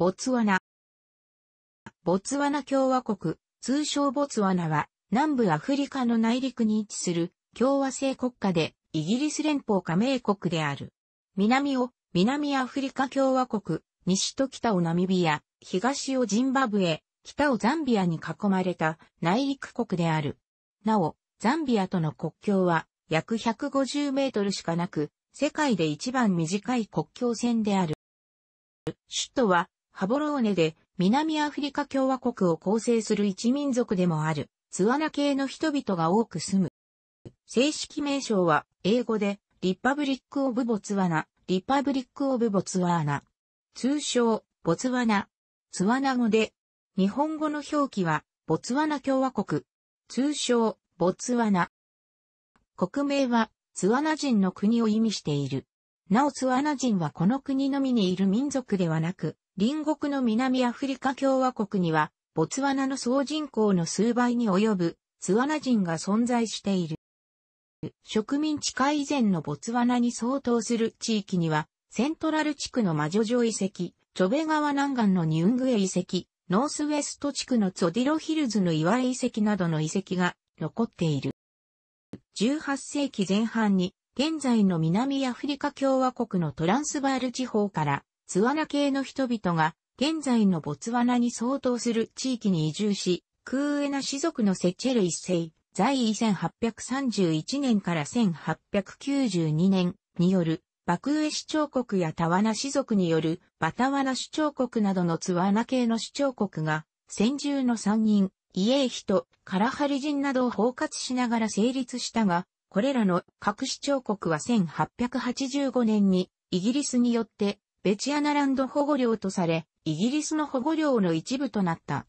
ボツワナ。ボツワナ共和国、通称ボツワナは、南部アフリカの内陸に位置する共和制国家で、イギリス連邦加盟国である。南を、南アフリカ共和国、西と北をナミビア、東をジンバブエ、北をザンビアに囲まれた内陸国である。なお、ザンビアとの国境は約150メートルしかなく、世界で一番短い国境線である。首都はハボローネで南アフリカ共和国を構成する一民族でもあるツアナ系の人々が多く住む。正式名称は英語でリパブリック・オブ・ボツワナ、リパブリック・オブ・ボツワーナ。通称、ボツワナ。ツワナ語で、日本語の表記は、ボツワナ共和国。通称、ボツワナ。国名は、ツワナ人の国を意味している。なおツワナ人はこの国のみにいる民族ではなく、隣国の南アフリカ共和国には、ボツワナの総人口の数倍に及ぶ、ツワナ人が存在している。植民地化以前のボツワナに相当する地域には、セントラル地区のマジョジョ遺跡、チョベ川南岸のニュングエ遺跡、ノースウェスト地区のツォディロヒルズの岩遺跡などの遺跡が残っている。18世紀前半に、現在の南アフリカ共和国のトランスバール地方からツワナ系の人々が、現在のボツワナに相当する地域に移住し、クーエナ氏族のセチェル一世、在位1831年から1892年による、バクーエ市長国やタワナ氏族による、バタワナ首長国などのツワナ系の首長国が、先住の三人、イエーヒとカラハリ人などを包括しながら成立したが、これらの各市長国は1885年にイギリスによってベチアナランド保護領とされ、イギリスの保護領の一部となった。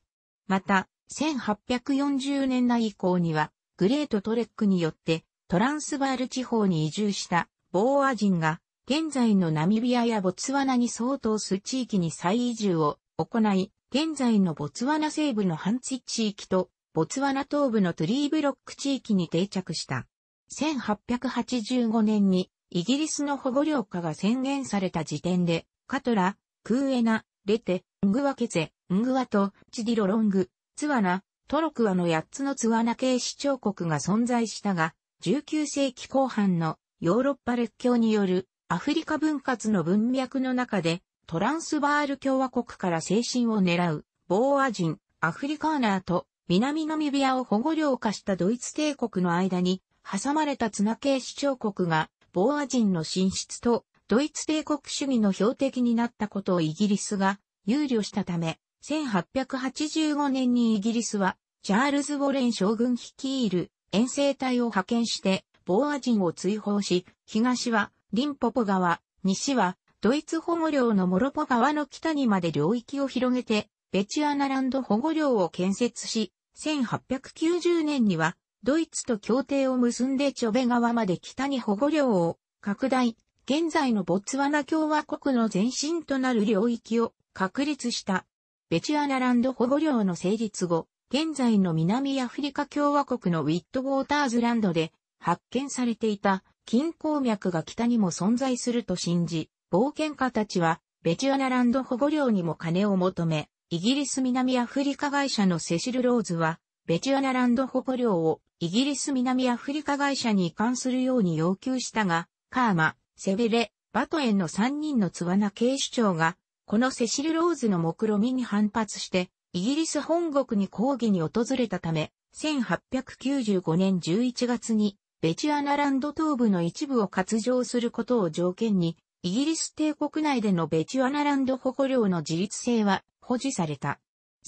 また、1840年代以降には、グレートトレックによって、トランスバール地方に移住したボーア人が、現在のナミビアやボツワナに相当す地域に再移住を行い、現在のボツワナ西部のハンチ地域と、ボツワナ東部のトゥリーブロック地域に定着した。1885年にイギリスの保護領下が宣言された時点で、カトラ、クーエナ、レテ、ングワケゼ、ングワとチディロロング、ツワナ、トロクワの8つのツワナ系市長国が存在したが、19世紀後半のヨーロッパ列強によるアフリカ分割の文脈の中で、トランスバール共和国から精神を狙う、ボーア人、アフリカーナーと、南ナミビアを保護領化したドイツ帝国の間に、挟まれたツナ系市長国が、ボーア人の進出とドイツ帝国主義の標的になったことをイギリスが憂慮したため、1885年にイギリスはチャールズ・ウォレン将軍率いる遠征隊を派遣してボーア人を追放し、東はリンポポ川、西はドイツ保護領のモロポ川の北にまで領域を広げて、ベチアナランド保護領を建設し、1890年にはドイツと協定を結んでチョベ川まで北に保護領を拡大、現在のボツワナ共和国の前身となる領域を確立した。ベチュアナランド保護領の成立後、現在の南アフリカ共和国のウィットウォーターズランドで発見されていた金鉱脈が北にも存在すると信じ、冒険家たちはベチュアナランド保護領にも金を求め、イギリス南アフリカ会社のセシル・ローズは、ベチュアナランド保護領をイギリス南アフリカ会社に移管するように要求したが、カーマ、セベレ、バトエンの3人のツワナ警視庁が、このセシル・ローズの目論見みに反発して、イギリス本国に抗議に訪れたため、1895年11月に、ベチアナランド東部の一部を割譲することを条件に、イギリス帝国内でのベチュアナランド保護領の自立性は保持された。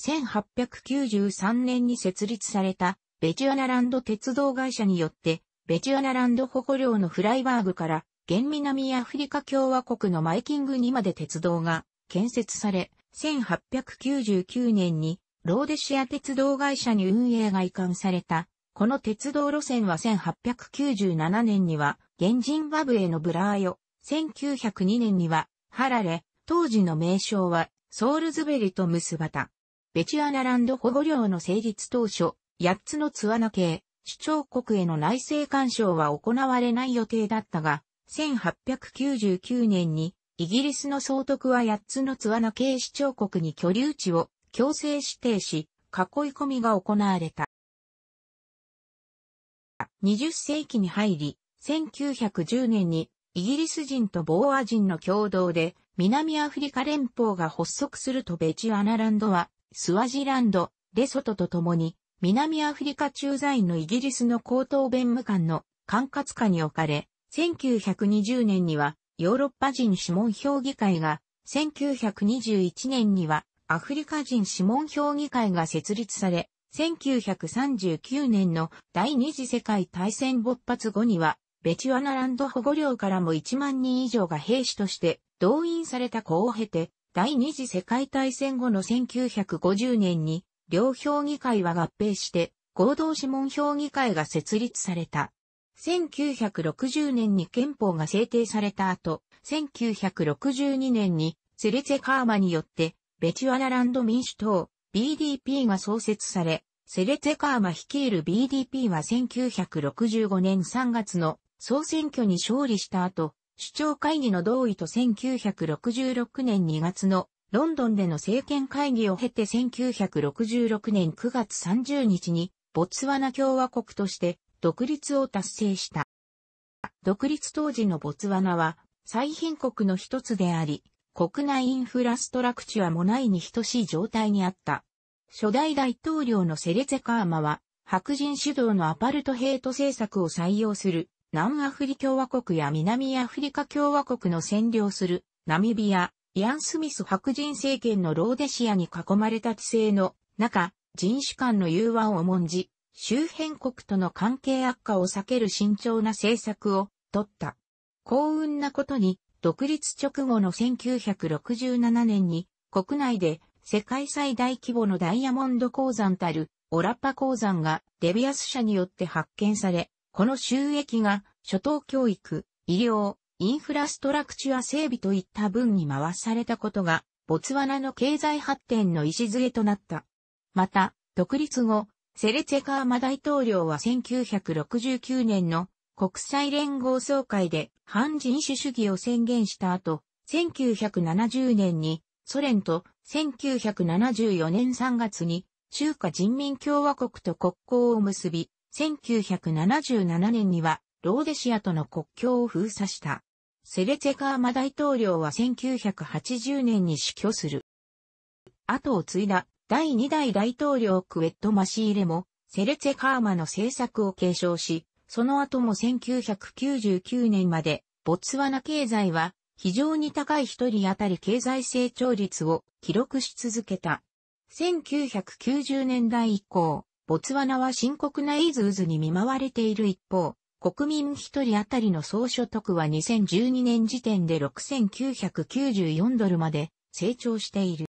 1893年に設立されたベチュアナランド鉄道会社によって、ベチュアナランド保護領のフライバーグから、現南アフリカ共和国のマイキングにまで鉄道が建設され、1899年にローデシア鉄道会社に運営が移管された。この鉄道路線は1897年には、現ジンバブへのブラーヨ、1902年には、ハラレ、当時の名称は、ソールズベリと結ばた。ベチュアナランド保護領の成立当初、8つのツアナ系、主張国への内政干渉は行われない予定だったが、1899年にイギリスの総督は8つのツアナ系主張国に居留地を強制指定し、囲い込みが行われた。20世紀に入り、1910年にイギリス人とボーア人の共同で南アフリカ連邦が発足するとベチアナランドはスワジランド、レソトと共に南アフリカ駐在のイギリスの高等弁務官の管轄下に置かれ、1920年にはヨーロッパ人諮問評議会が、1921年にはアフリカ人諮問評議会が設立され、1939年の第二次世界大戦勃発後には、ベチュアナランド保護領からも1万人以上が兵士として動員された子を経て、第二次世界大戦後の1950年に両評議会は合併して、合同諮問評議会が設立された。1960年に憲法が制定された後、1962年にセレツェカーマによって、ベチュアラランド民主党、BDP が創設され、セレツェカーマ率いる BDP は1965年3月の総選挙に勝利した後、首長会議の同意と1966年2月のロンドンでの政権会議を経て1966年9月30日に、ボツワナ共和国として独立を達成した。独立当時のボツワナは、最貧国の一つであり、国内インフラストラクチュアもないに等しい状態にあった。初代大統領のセレゼカーマは、白人主導のアパルトヘイト政策を採用する、南アフリ共和国や南アフリカ共和国の占領する、ナミビア、イアン・スミス白人政権のローデシアに囲まれた地政の中、人種間の融和を重んじ、周辺国との関係悪化を避ける慎重な政策を取った。幸運なことに、独立直後の1967年に、国内で世界最大規模のダイヤモンド鉱山たるオラッパ鉱山がデビアス社によって発見され、この収益が初等教育、医療、インフラストラクチュア整備といった分に回されたことが、ボツワナの経済発展の礎となった。また、独立後、セレチェカーマ大統領は1969年の国際連合総会で反人種主義を宣言した後、1970年にソ連と1974年3月に中華人民共和国と国交を結び、1977年にはローデシアとの国境を封鎖した。セレツェカーマ大統領は1980年に死去する。後を継いだ第2代大統領クエット・マシーレも、セレツェカーマの政策を継承し、その後も1999年まで、ボツワナ経済は非常に高い一人当たり経済成長率を記録し続けた。1990年代以降、ボツワナは深刻なイズウズに見舞われている一方、国民一人当たりの総所得は2012年時点で6994ドルまで成長している。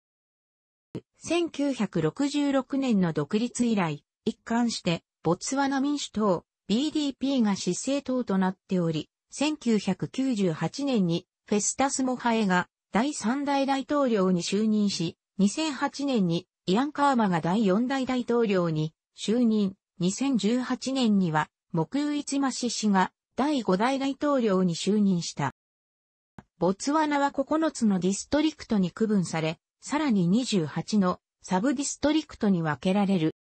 1966年の独立以来、一貫して、ボツワナ民主党、BDP が執政党となっており、1998年にフェスタスモハエが第3代大統領に就任し、2008年にイアン・カーマが第4代大統領に就任、2018年には木有一増氏が第5代大統領に就任した。ボツワナは9つのディストリクトに区分され、さらに28のサブディストリクトに分けられる。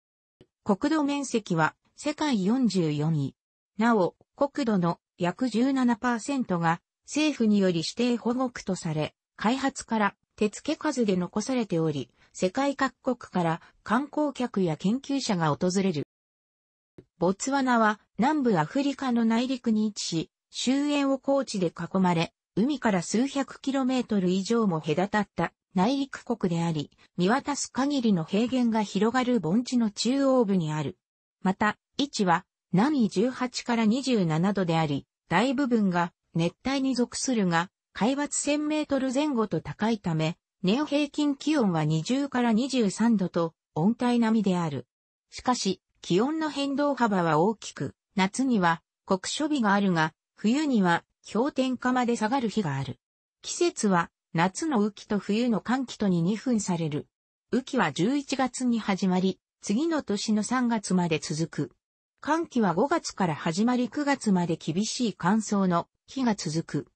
国土面積は世界44位。なお、国土の約17%が政府により指定保護区とされ、開発から手付け数で残されており、世界各国から観光客や研究者が訪れる。ボツワナは南部アフリカの内陸に位置し、周縁を高地で囲まれ、海から数百キロメートル以上も隔たった内陸国であり、見渡す限りの平原が広がる盆地の中央部にある。また、位置は南緯18から27度であり、大部分が熱帯に属するが、海抜1000メートル前後と高いため、年平均気温は20から23度と温帯並みである。しかし、気温の変動幅は大きく、夏には酷暑日があるが、冬には氷点下まで下がる日がある。季節は夏の雨季と冬の寒季とに2分される。雨季は11月に始まり、次の年の3月まで続く。寒季は5月から始まり9月まで厳しい乾燥の日が続く。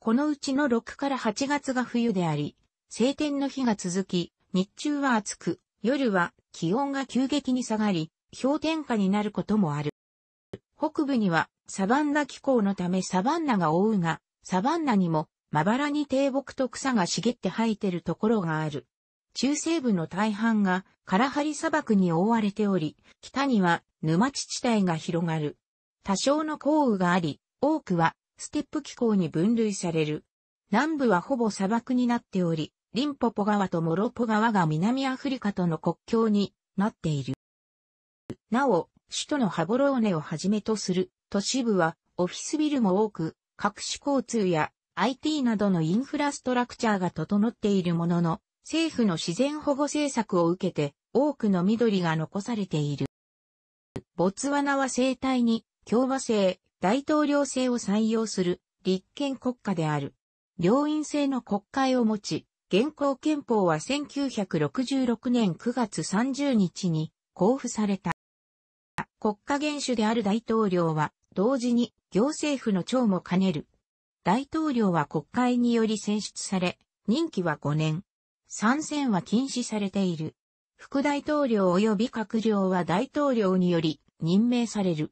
このうちの6から8月が冬であり、晴天の日が続き、日中は暑く、夜は気温が急激に下がり、氷点下になることもある。北部にはサバンナ気候のためサバンナが覆うが、サバンナにもまばらに低木と草が茂って生えてるところがある。中西部の大半がカラハリ砂漠に覆われており、北には沼地地帯が広がる。多少の降雨があり、多くはステップ気候に分類される。南部はほぼ砂漠になっており、リンポポ川とモロポ川が南アフリカとの国境になっている。なお、首都のハボローネをはじめとする都市部はオフィスビルも多く、各種交通や IT などのインフラストラクチャーが整っているものの、政府の自然保護政策を受けて多くの緑が残されている。ボツワナは生体に共和制、大統領制を採用する立憲国家である。両院制の国会を持ち、現行憲法は1966年9月30日に交付された。国家元首である大統領は、同時に行政府の長も兼ねる。大統領は国会により選出され、任期は5年。参戦は禁止されている。副大統領及び閣僚は大統領により任命される。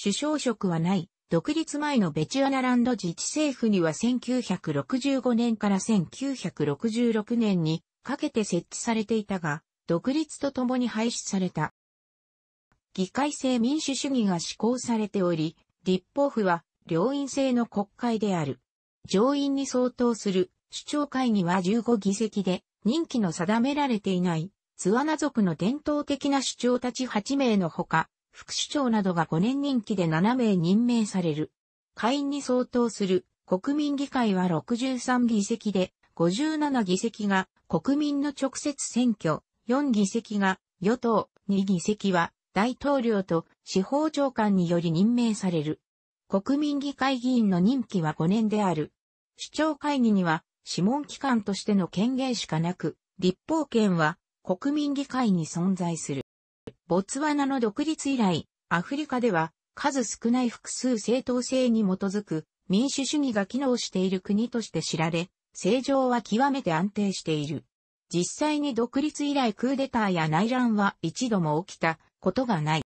首相職はない。独立前のベチュアナランド自治政府には1965年から1966年にかけて設置されていたが、独立とともに廃止された。議会制民主主義が施行されており、立法府は両院制の国会である。上院に相当する首長会議は15議席で、任期の定められていない、ツアナ族の伝統的な首長たち8名のほか、副首長などが5年任期で7名任命される。会員に相当する国民議会は63議席で、57議席が国民の直接選挙、4議席が与党、2議席は大統領と司法長官により任命される。国民議会議員の任期は5年である。首長会議には諮問機関としての権限しかなく、立法権は国民議会に存在する。ボツワナの独立以来、アフリカでは数少ない複数正当性に基づく民主主義が機能している国として知られ、政情は極めて安定している。実際に独立以来クーデターや内乱は一度も起きたことがない。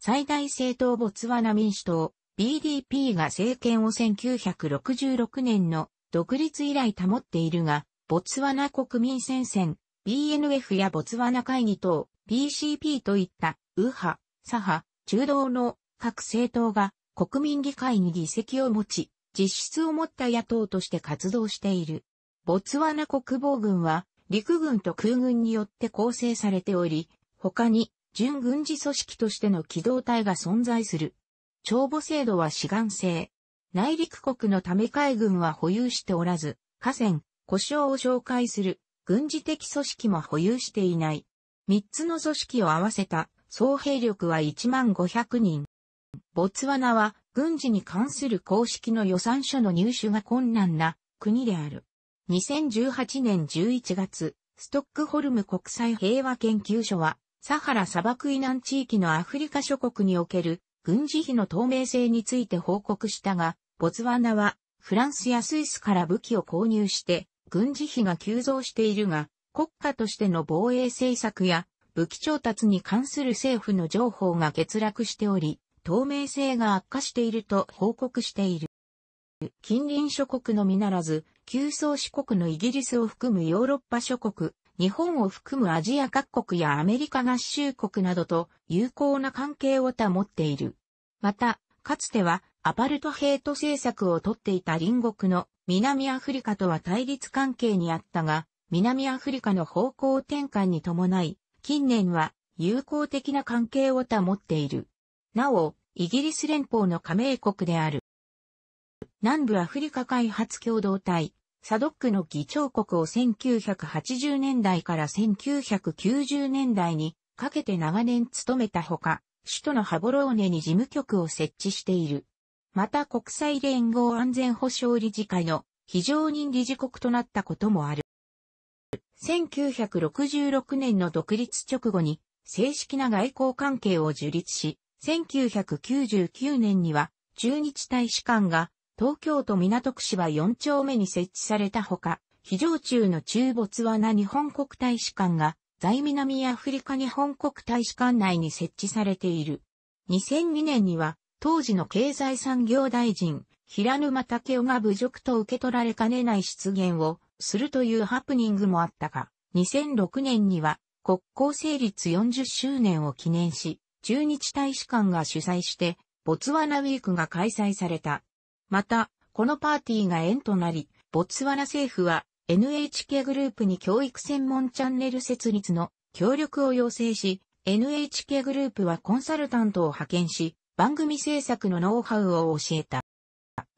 最大政党ボツワナ民主党 BDP が政権を1966年の独立以来保っているが、ボツワナ国民戦線 BNF やボツワナ会議等 PCP といった右派、左派、中道の各政党が国民議会に議席を持ち、実質を持った野党として活動している。ボツワナ国防軍は陸軍と空軍によって構成されており、他に準軍事組織としての機動隊が存在する。帳簿制度は志願制。内陸国のため海軍は保有しておらず、河川、故障を紹介する軍事的組織も保有していない。三つの組織を合わせた総兵力は1万500人。ボツワナは軍事に関する公式の予算書の入手が困難な国である。2018年11月、ストックホルム国際平和研究所はサハラ砂漠以南地域のアフリカ諸国における軍事費の透明性について報告したが、ボツワナはフランスやスイスから武器を購入して軍事費が急増しているが、国家としての防衛政策や武器調達に関する政府の情報が欠落しており、透明性が悪化していると報告している。近隣諸国のみならず、急走四国のイギリスを含むヨーロッパ諸国、日本を含むアジア各国やアメリカ合衆国などと友好な関係を保っている。また、かつてはアパルトヘイト政策をとっていた隣国の南アフリカとは対立関係にあったが、南アフリカの方向転換に伴い、近年は友好的な関係を保っている。なお、イギリス連邦の加盟国である。南部アフリカ開発共同体、サドックの議長国を1980年代から1990年代にかけて長年務めたほか、首都のハボローネに事務局を設置している。また国際連合安全保障理事会の非常任理事国となったこともある。1966年の独立直後に正式な外交関係を樹立し、1999年には駐日大使館が東京都港区市は4丁目に設置されたほか、非常中の中没はな日本国大使館が、在南アフリカ日本国大使館内に設置されている。2002年には、当時の経済産業大臣、平沼武雄が侮辱と受け取られかねない出現をするというハプニングもあったが、2006年には国交成立40周年を記念し、中日大使館が主催して、ボツワナウィークが開催された。また、このパーティーが縁となり、ボツワナ政府は NHK グループに教育専門チャンネル設立の協力を要請し、NHK グループはコンサルタントを派遣し、番組制作のノウハウを教えた。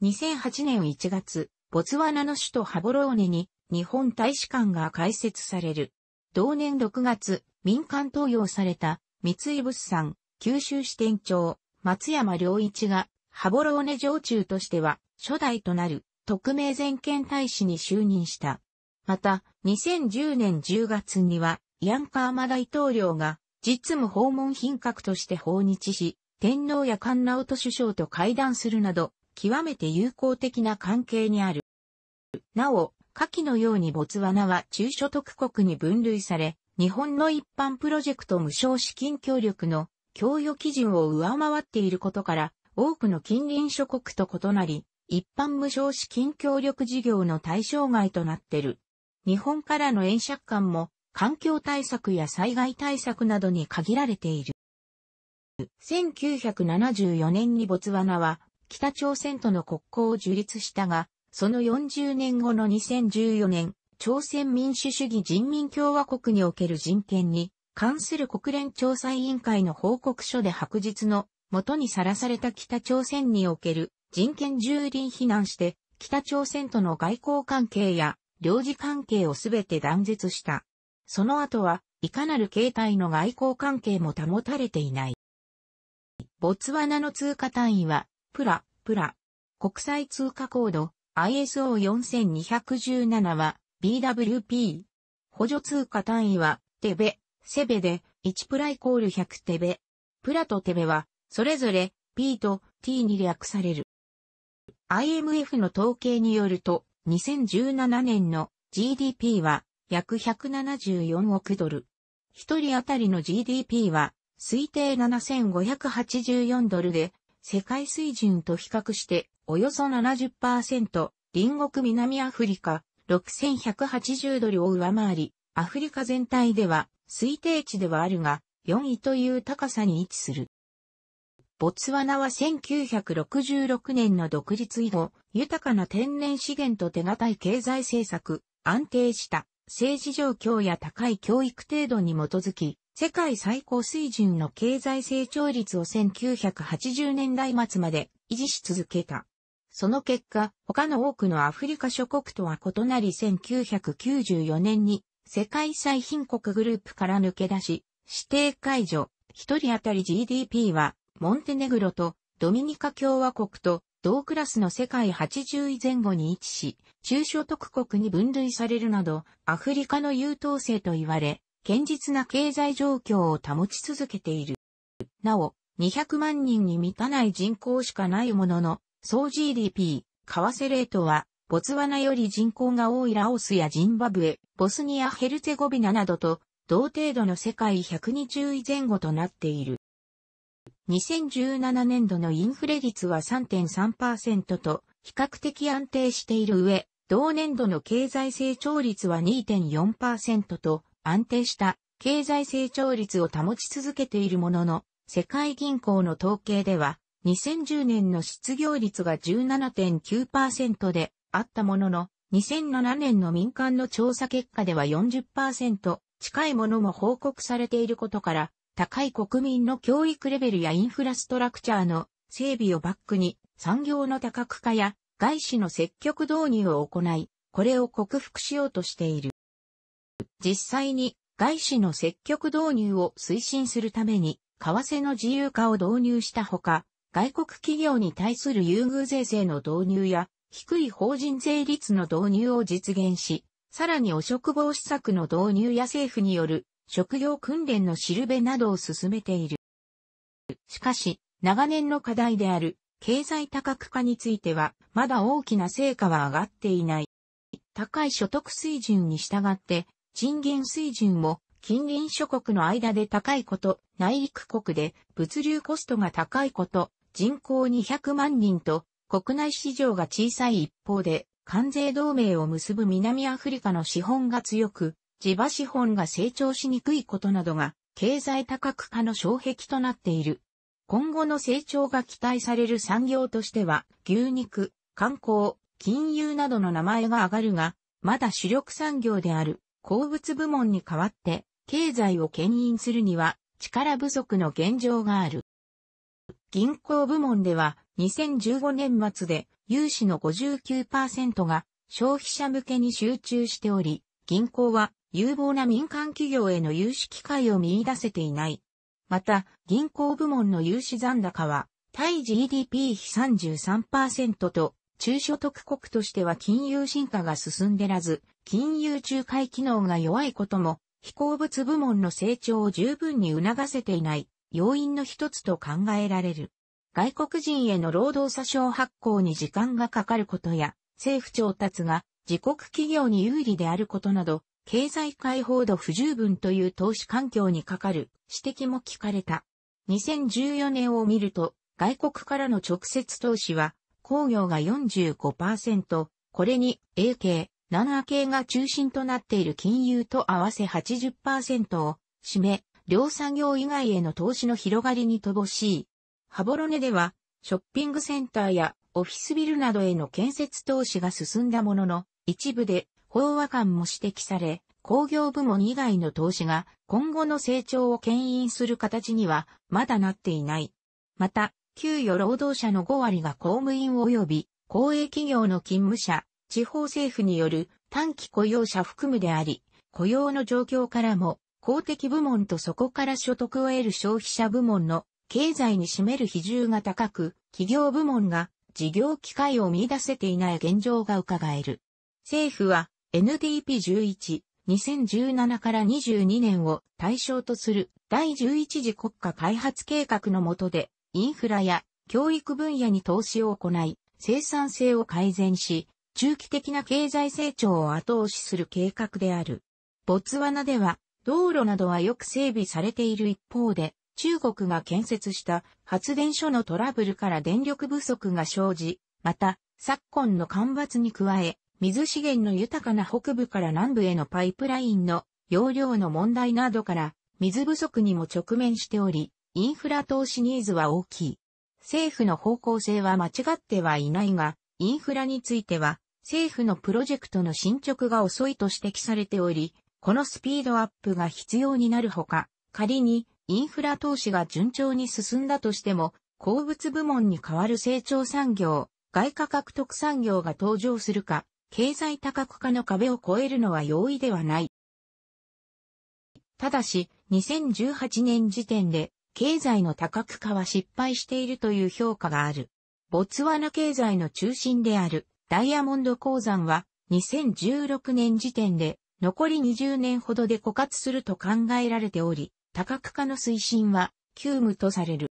2008年1月、ボツワナの首都ハボローネに日本大使館が開設される。同年6月、民間投与された三井物産、九州支店長、松山良一がハボローネ常中としては、初代となる、特命全権大使に就任した。また、2010年10月には、ヤンカーマ大統領が、実務訪問品格として訪日し、天皇やカンナオト首相と会談するなど、極めて友好的な関係にある。なお、下記のようにボツワナは中所得国に分類され、日本の一般プロジェクト無償資金協力の供与基準を上回っていることから、多くの近隣諸国と異なり、一般無償資金協力事業の対象外となってる。日本からの円借款も環境対策や災害対策などに限られている。1974年にボツワナは北朝鮮との国交を樹立したが、その40年後の2014年、朝鮮民主主義人民共和国における人権に関する国連調査委員会の報告書で白日の元にさらされた北朝鮮における人権蹂躙非難して、北朝鮮との外交関係や領事関係をすべて断絶した。その後は、いかなる形態の外交関係も保たれていない。ボツワナの通貨単位は、プラ、プラ。国際通貨コード ISO4217 は BWP。補助通貨単位は、テベ、セベで、1プライコール100テベ。プラとテベは、それぞれ P と T に略される。IMF の統計によると、2017年の GDP は約174億ドル。一人当たりの GDP は推定7584ドルで、世界水準と比較しておよそ70%、隣国南アフリカ6180ドルを上回り、アフリカ全体では推定値ではあるが、4位という高さに位置する。ボツワナは1966年の独立以後、豊かな天然資源と手堅い経済政策、安定した政治状況や高い教育程度に基づき、世界最高水準の経済成長率を1980年代末まで維持し続けた。その結果、他の多くのアフリカ諸国とは異なり1994年に世界最貧国グループから抜け出し、指定解除、一人当たり GDP はモンテネグロとドミニカ共和国と同クラスの世界80位前後に位置し、中所得国に分類されるなど、アフリカの優等生と言われ、堅実な経済状況を保ち続けている。なお、200万人に満たない人口しかないものの、総 GDP、為替レートは、ボツワナより人口が多いラオスやジンバブエ、ボスニア・ヘルツェゴビナなどと、同程度の世界120位前後となっている。2017年度のインフレ率は3.3%と比較的安定している上、同年度の経済成長率は2.4%と安定した経済成長率を保ち続けているものの、世界銀行の統計では、2010年の失業率が17.9%であったものの、2007年の民間の調査結果では40%近いものも報告されていることから、高い国民の教育レベルやインフラストラクチャーの整備をバックに産業の多角化や外資の積極導入を行い、これを克服しようとしている。実際に外資の積極導入を推進するために、為替の自由化を導入したほか、外国企業に対する優遇税制の導入や、低い法人税率の導入を実現し、さらに汚職防止策の導入や政府による職業訓練のしるべなどを進めている。しかし、長年の課題である経済多角化については、まだ大きな成果は上がっていない。高い所得水準に従って、賃金水準も近隣諸国の間で高いこと、内陸国で物流コストが高いこと、人口200万人と国内市場が小さい一方で、関税同盟を結ぶ南アフリカの資本が強く、地場資本が成長しにくいことなどが、経済多角化の障壁となっている。今後の成長が期待される産業としては、牛肉、観光、金融などの名前が挙がるが、まだ主力産業である鉱物部門に代わって、経済を牽引するには力不足の現状がある。銀行部門では2015年末で融資の59%が消費者向けに集中しており、銀行は有望な民間企業への融資機会を見出せていない。また、銀行部門の融資残高は、対 GDP 比33%と、中所得国としては金融進化が進んでらず、金融仲介機能が弱いことも、非鉱物部門の成長を十分に促せていない要因の一つと考えられる。外国人への労働者証発行に時間がかかることや、政府調達が自国企業に有利であることなど、経済解放度不十分という投資環境にかかる指摘も聞かれた。2014年を見ると、外国からの直接投資は、工業が45%、これに A 系、7系が中心となっている金融と合わせ80%を占め、両産業以外への投資の広がりに乏しい。ハボロネでは、ショッピングセンターやオフィスビルなどへの建設投資が進んだものの、一部で飽和感も指摘され、工業部門以外の投資が今後の成長を牽引する形にはまだなっていない。また、給与労働者の5割が公務員及び公営企業の勤務者、地方政府による短期雇用者含むであり、雇用の状況からも公的部門とそこから所得を得る消費者部門の経済に占める比重が高く、企業部門が事業機会を見出せていない現状が伺える。政府は NDP11、2017から22年を対象とする第11次国家開発計画の下で、インフラや教育分野に投資を行い、生産性を改善し、中期的な経済成長を後押しする計画である。ボツワナでは、道路などはよく整備されている一方で、中国が建設した発電所のトラブルから電力不足が生じ、また、昨今の干ばつに加え、水資源の豊かな北部から南部へのパイプラインの容量の問題などから水不足にも直面しており、インフラ投資ニーズは大きい。政府の方向性は間違ってはいないが、インフラについては政府のプロジェクトの進捗が遅いと指摘されており、このスピードアップが必要になるほか、仮にインフラ投資が順調に進んだとしても、鉱物部門に代わる成長産業、外貨獲得産業が登場するか、経済多角化の壁を越えるのは容易ではない。ただし、2018年時点で、経済の多角化は失敗しているという評価がある。ボツワナ経済の中心であるダイヤモンド鉱山は2016年時点で残り20年ほどで枯渇すると考えられており、多角化の推進は急務とされる。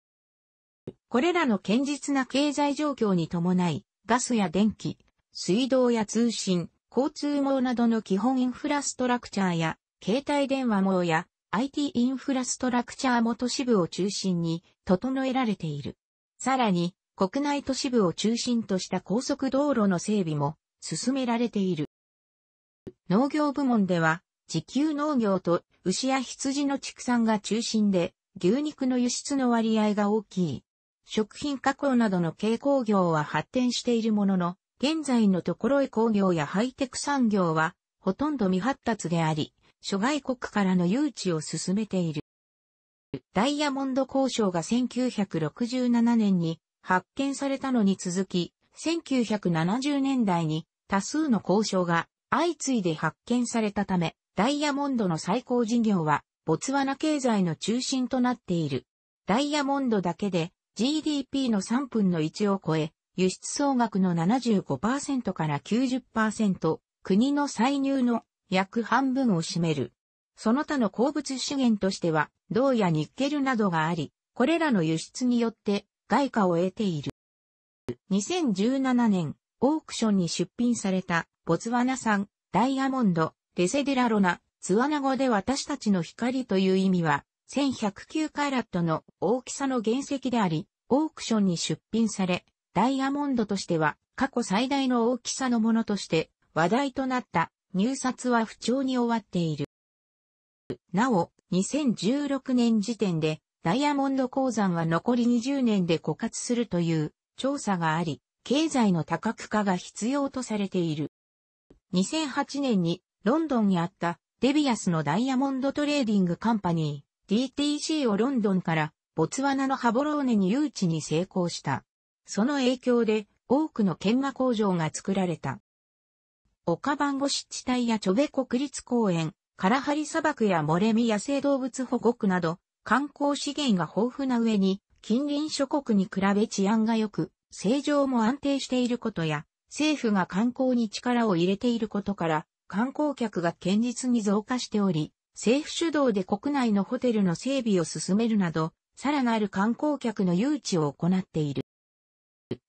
これらの堅実な経済状況に伴い、ガスや電気、水道や通信、交通網などの基本インフラストラクチャーや、携帯電話網や IT インフラストラクチャーも都市部を中心に整えられている。さらに、国内都市部を中心とした高速道路の整備も進められている。農業部門では、自給農業と牛や羊の畜産が中心で、牛肉の輸出の割合が大きい。食品加工などの軽工業は発展しているものの、現在のところへ工業やハイテク産業は、ほとんど未発達であり、諸外国からの誘致を進めている。ダイヤモンド交渉が1967年に発見されたのに続き、1970年代に多数の交渉が相次いで発見されたため、ダイヤモンドの最高事業は、ボツワナ経済の中心となっている。ダイヤモンドだけで GDP の3分の1を超え、輸出総額の75%から90%、国の歳入の約半分を占める。その他の鉱物資源としては、銅やニッケルなどがあり、これらの輸出によって外貨を得ている。2017年、オークションに出品された、ボツワナ産、ダイヤモンド、レセデラロナ、ツアナ語で私たちの光という意味は、1109カラットの大きさの原石であり、オークションに出品され、ダイヤモンドとしては過去最大の大きさのものとして話題となった入札は不調に終わっている。なお、2016年時点でダイヤモンド鉱山は残り20年で枯渇するという調査があり、経済の多角化が必要とされている。2008年にロンドンにあったデビアスのダイヤモンドトレーディングカンパニー DTC をロンドンからボツワナのハボローネに誘致に成功した。その影響で多くの研磨工場が作られた。岡番後湿地帯やチョベ国立公園、カラハリ砂漠やモレミ野生動物保護区など、観光資源が豊富な上に、近隣諸国に比べ治安が良く、正常も安定していることや、政府が観光に力を入れていることから、観光客が堅実に増加しており、政府主導で国内のホテルの整備を進めるなど、さらなる観光客の誘致を行っている。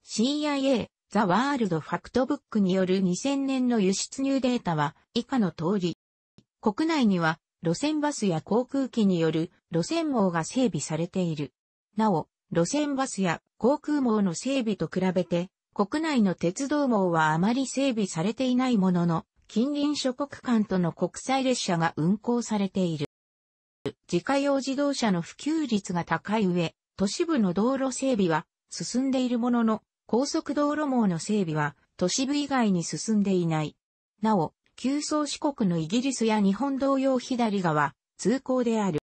CIA、ザ・ワールド・ファクトブックによる2000年の輸出入データは以下の通り。国内には路線バスや航空機による路線網が整備されている。なお、路線バスや航空網の整備と比べて、国内の鉄道網はあまり整備されていないものの、近隣諸国間との国際列車が運行されている。自家用自動車の普及率が高い上、都市部の道路整備は進んでいるものの、高速道路網の整備は都市部以外に進んでいない。なお、急走四国のイギリスや日本同様左側、通行である。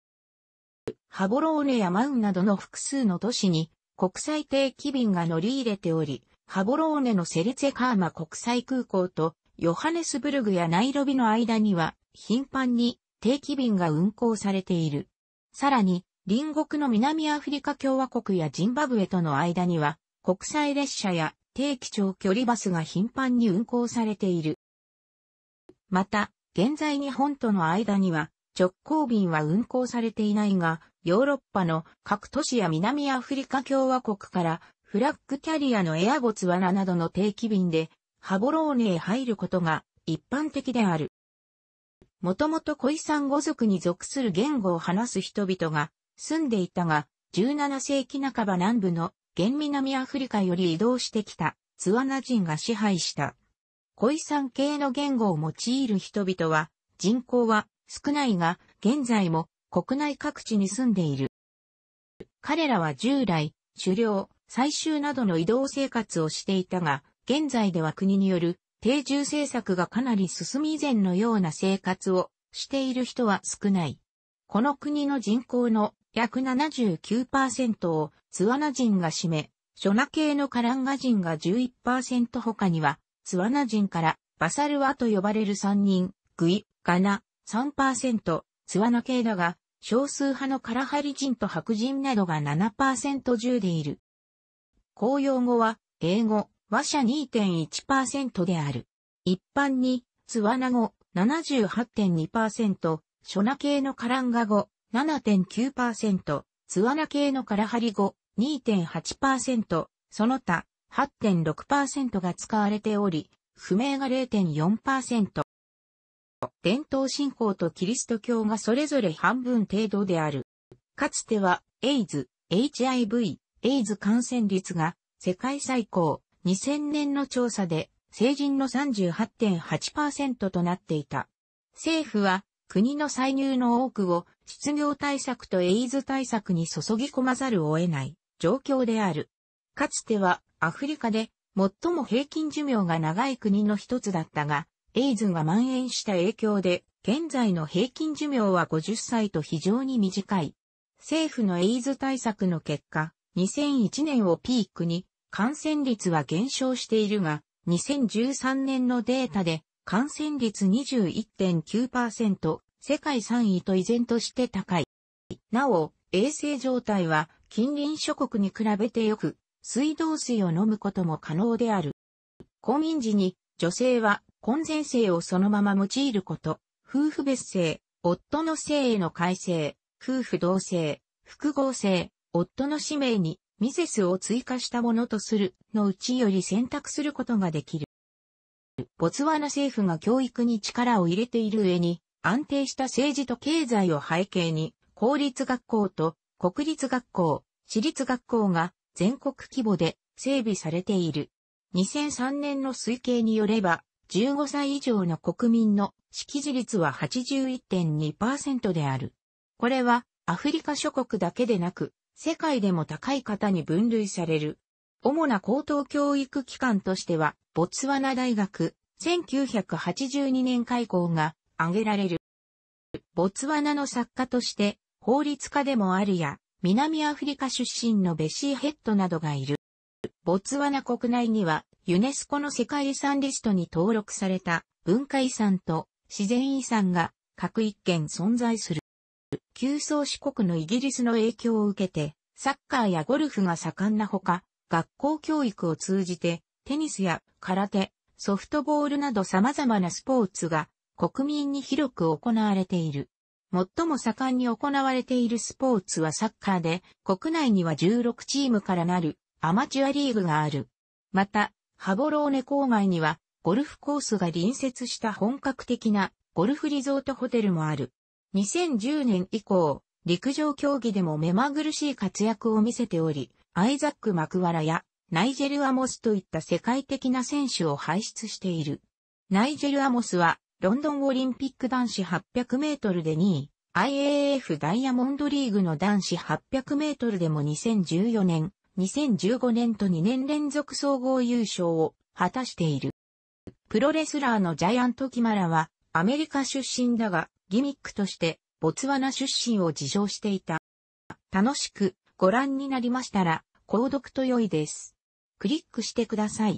ハボローネやマウンなどの複数の都市に国際定期便が乗り入れており、ハボローネのセリツェカーマ国際空港とヨハネスブルグやナイロビの間には頻繁に定期便が運行されている。さらに隣国の南アフリカ共和国やジンバブエとの間には、国際列車や定期長距離バスが頻繁に運行されている。また、現在日本との間には、直行便は運行されていないが、ヨーロッパの各都市や南アフリカ共和国からフラッグキャリアのエアボツワナなどの定期便でハボローネへ入ることが一般的である。もともと小イサン語族に属する言語を話す人々が住んでいたが、17世紀半ば南部の現南アフリカより移動してきたツワナ人が支配した。小遺産系の言語を用いる人々は、人口は少ないが、現在も国内各地に住んでいる。彼らは従来、狩猟、採集などの移動生活をしていたが、現在では国による定住政策がかなり進み以前のような生活をしている人は少ない。この国の人口の約79%をツワナ人が占め、ショナ系のカランガ人が11%他には、ツワナ人からバサルワと呼ばれる3人、グイ、ガナ、3%、ツワナ系だが、少数派のカラハリ人と白人などが7%中でいる。公用語は、英語、和者2.1%である。一般に、ツワナ語78.2%、ショナ系のカランガ語7.9%、ツワナ系のカラハリ語2.8%、その他8.6%が使われており、不明が0.4%。伝統信仰とキリスト教がそれぞれ半分程度である。かつては、エイズ、HIV、エイズ感染率が世界最高、2000年の調査で成人の38.8%となっていた。政府は国の歳入の多くを失業対策とエイズ対策に注ぎ込まざるを得ない状況である。かつてはアフリカで最も平均寿命が長い国の一つだったが、エイズが蔓延した影響で、現在の平均寿命は50歳と非常に短い。政府のエイズ対策の結果、2001年をピークに感染率は減少しているが、2013年のデータで感染率21.9%、世界3位と依然として高い。なお、衛生状態は近隣諸国に比べてよく、水道水を飲むことも可能である。公民時に女性は婚前性をそのまま用いること、夫婦別姓、夫の姓への改正、夫婦同姓、複合姓、夫の氏名にミセスを追加したものとするのうちより選択することができる。ボツワナ政府が教育に力を入れている上に、安定した政治と経済を背景に、公立学校と国立学校、私立学校が全国規模で整備されている。2003年の推計によれば、15歳以上の国民の識字率は81.2%である。これはアフリカ諸国だけでなく、世界でも高い方に分類される。主な高等教育機関としては、ボツワナ大学、1982年開校が挙げられる。ボツワナの作家として法律家でもあるや、南アフリカ出身のベシーヘッドなどがいる。ボツワナ国内にはユネスコの世界遺産リストに登録された文化遺産と自然遺産が各一件存在する。旧宗主国のイギリスの影響を受けて、サッカーやゴルフが盛んなほか、学校教育を通じて、テニスや空手、ソフトボールなど様々なスポーツが国民に広く行われている。最も盛んに行われているスポーツはサッカーで、国内には16チームからなるアマチュアリーグがある。また、ハボローネ郊外にはゴルフコースが隣接した本格的なゴルフリゾートホテルもある。2010年以降、陸上競技でも目まぐるしい活躍を見せており、アイザック・マクワラやナイジェル・アモスといった世界的な選手を輩出している。ナイジェル・アモスは、ロンドンオリンピック男子800メートルで2位、IAAF ダイヤモンドリーグの男子800メートルでも2014年、2015年と2年連続総合優勝を果たしている。プロレスラーのジャイアント・キマラは、アメリカ出身だが、ギミックとして、ボツワナ出身を自称していた。楽しくご覧になりましたら、購読と良いです。クリックしてください。